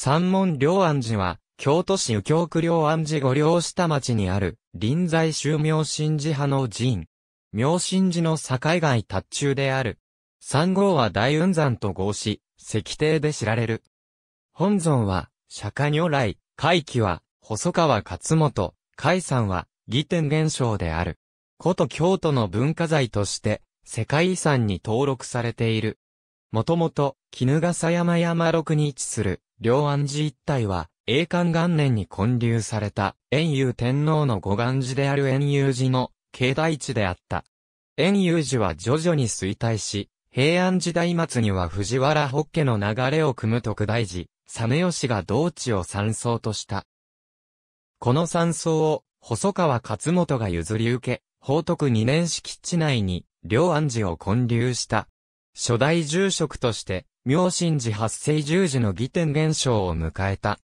三門両安寺は、京都市右京区両安寺五両下町にある、臨済宗明神寺派の寺院。明神寺の境外達中である。三号は大雲山と合し、石庭で知られる。本尊は、釈迦如来、海輝は、細川勝元、海山は、義天現象である。古都京都の文化財として、世界遺産に登録されている。もともと、絹笠山山六に位置する、両安寺一帯は、栄冠元年に建立された、円遊天皇の護岸寺である円遊寺の、境内地であった。円遊寺は徐々に衰退し、平安時代末には藤原北家の流れを組む特大寺、実吉が同地を山荘とした。この山荘を、細川勝元が譲り受け、宝徳二年式地内に、両安寺を建立した、初代住職として、明神寺発生十字の義天現象を迎えた。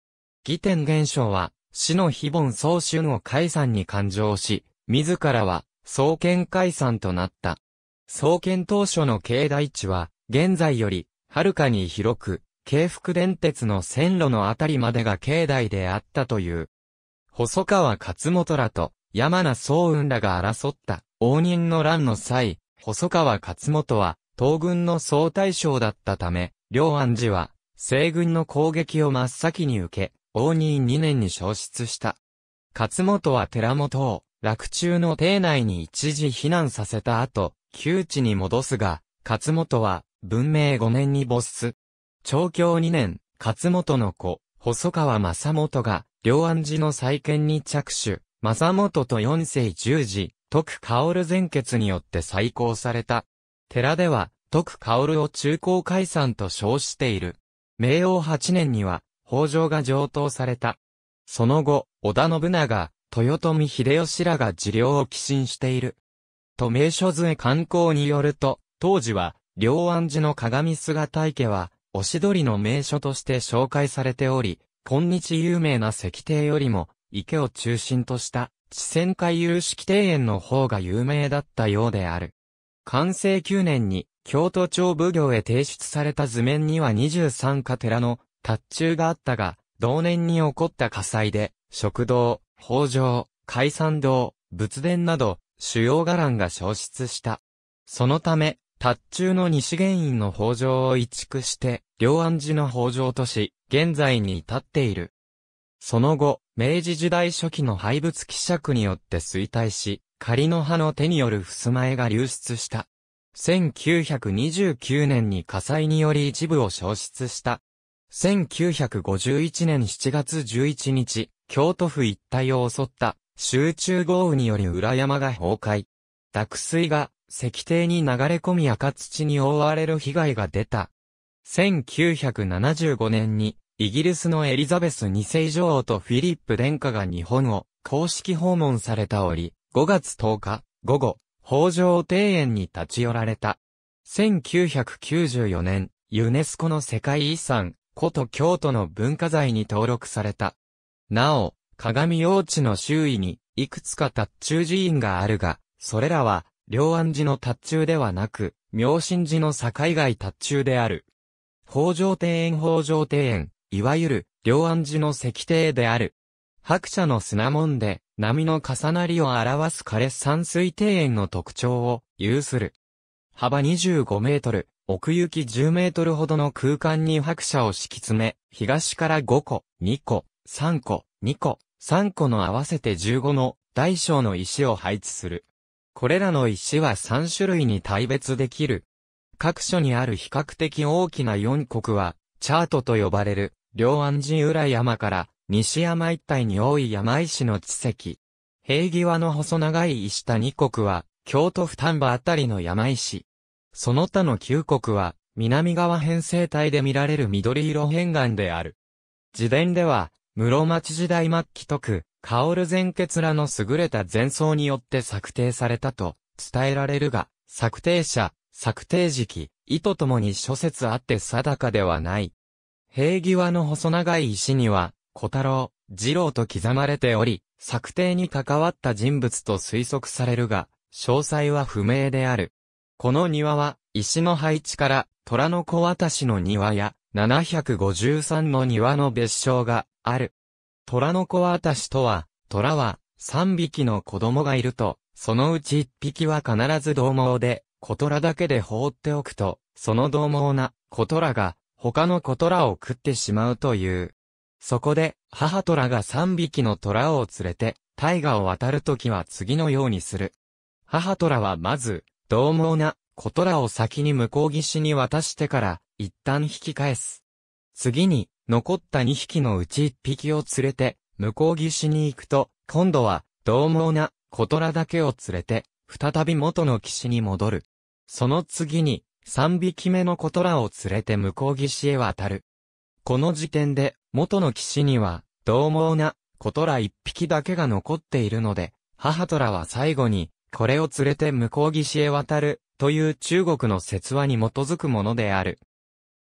義天現象は、死の非凡総春を解散に感情し、自らは、創建解散となった。創建当初の境内地は、現在より、はるかに広く、京福電鉄の線路のあたりまでが境内であったという。細川勝元らと、山名宗雲らが争った、応仁の乱の際、細川勝元は、東軍の総大将だったため、両安寺は、西軍の攻撃を真っ先に受け、応仁2年に消失した。勝本は寺本を、落中の邸内に一時避難させた後、旧地に戻すが、勝本は、文明5年に没す。長教2年、勝本の子、細川正元が、両安寺の再建に着手、正元と四世十字、徳薫前決によって再興された。寺では、徳薫を中高解散と称している。明王八年には、北条が上等された。その後、織田信長、豊臣秀吉らが治療を寄進している。と名所図へ観光によると、当時は、両安寺の鏡姿池は、おしどりの名所として紹介されており、今日有名な石庭よりも、池を中心とした、地仙海有式庭園の方が有名だったようである。完成9年に京都庁奉行へ提出された図面には23か寺の達中があったが、同年に起こった火災で、食堂、北条、海散堂、仏殿など、主要伽藍が消失した。そのため、達中の西原院の北条を移築して、両安寺の北条とし、現在に至っている。その後、明治時代初期の廃仏希釈によって衰退し、仮の葉の手による襖絵が流出した。1929年に火災により一部を消失した。1951年7月11日、京都府一帯を襲った集中豪雨により裏山が崩壊。濁水が石堤に流れ込み赤土に覆われる被害が出た。1975年にイギリスのエリザベス2世女王とフィリップ殿下が日本を公式訪問された折、5月10日、午後、北条庭園に立ち寄られた。1994年、ユネスコの世界遺産、古都京都の文化財に登録された。なお、鏡用地の周囲に、いくつか達中寺院があるが、それらは、両安寺の達中ではなく、明神寺の境外達中である。北条庭園北条庭園、いわゆる、両安寺の石庭である。白茶の砂門で、波の重なりを表す枯山水庭園の特徴を有する。幅25メートル、奥行き10メートルほどの空間に白車を敷き詰め、東から5個、2個、3個、2個、3個の合わせて15の大小の石を配置する。これらの石は3種類に大別できる。各所にある比較的大きな4国は、チャートと呼ばれる、両安寺浦山から西山一帯に多い山石の地石。平際の細長い石田二国は、京都府丹波あたりの山石。その他の九国は、南側編成帯で見られる緑色変岩である。自伝では、室町時代末期徳、薫前結らの優れた前奏によって策定されたと伝えられるが、策定者、策定時期、意図ともに諸説あって定かではない。平際の細長い石には、小太郎、二郎と刻まれており、策定に関わった人物と推測されるが、詳細は不明である。この庭は、石の配置から、虎の子渡しの庭や、753の庭の別称がある。虎の子渡しとは、虎は、3匹の子供がいると、そのうち1匹は必ず同毛で、小虎だけで放っておくと、その同毛な、小虎が、他の小虎を食ってしまうという。そこで、母虎が3匹の虎を連れて、大河を渡るときは次のようにする。母虎はまず、獰猛な小虎を先に向こう岸に渡してから、一旦引き返す。次に、残った2匹のうち1匹を連れて、向こう岸に行くと、今度は、獰猛な小虎だけを連れて、再び元の岸に戻る。その次に、3匹目の小虎を連れて向こう岸へ渡る。この時点で、元の岸には、獰猛な、と虎一匹だけが残っているので、母虎は最後に、これを連れて向こう岸へ渡る、という中国の説話に基づくものである。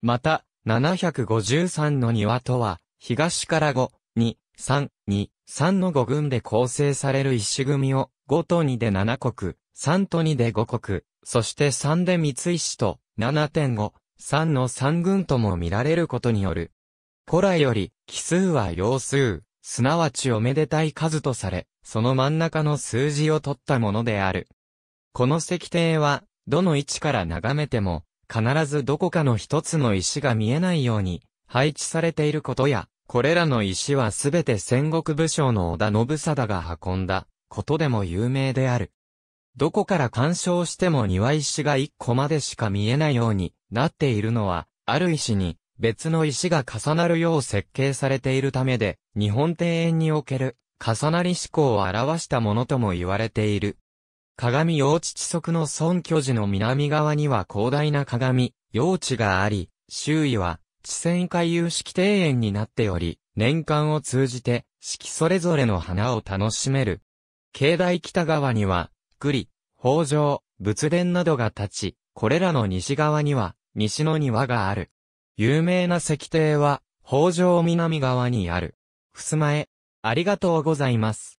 また、753の庭とは、東から5、2、3、2、3の5群で構成される石組を、5と2で7国、3と2で5国、そして3で三石と、7.5、3の3群とも見られることによる。古来より、奇数は要数、すなわちおめでたい数とされ、その真ん中の数字を取ったものである。この石庭は、どの位置から眺めても、必ずどこかの一つの石が見えないように、配置されていることや、これらの石はすべて戦国武将の織田信貞が運んだ、ことでも有名である。どこから干渉しても庭石が一個までしか見えないようになっているのは、ある石に別の石が重なるよう設計されているためで、日本庭園における重なり思考を表したものとも言われている。鏡用地地側の孫居寺の南側には広大な鏡、用地があり、周囲は地線回遊式庭園になっており、年間を通じて四季それぞれの花を楽しめる。境内北側には、栗、北条、仏殿などが立ち、これらの西側には、西の庭がある。有名な石庭は、北条南側にある。ふすま絵、ありがとうございます。